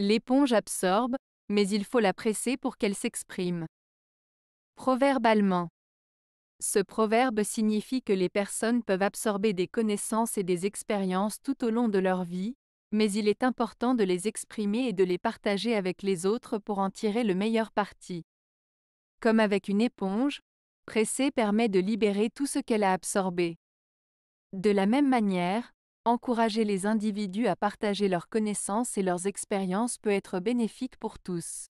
L'éponge absorbe, mais il faut la presser pour qu'elle s'exprime. Proverbe allemand. Ce proverbe signifie que les personnes peuvent absorber des connaissances et des expériences tout au long de leur vie, mais il est important de les exprimer et de les partager avec les autres pour en tirer le meilleur parti. Comme avec une éponge, presser permet de libérer tout ce qu'elle a absorbé. De la même manière, Encourager les individus à partager leurs connaissances et leurs expériences peut être bénéfique pour tous.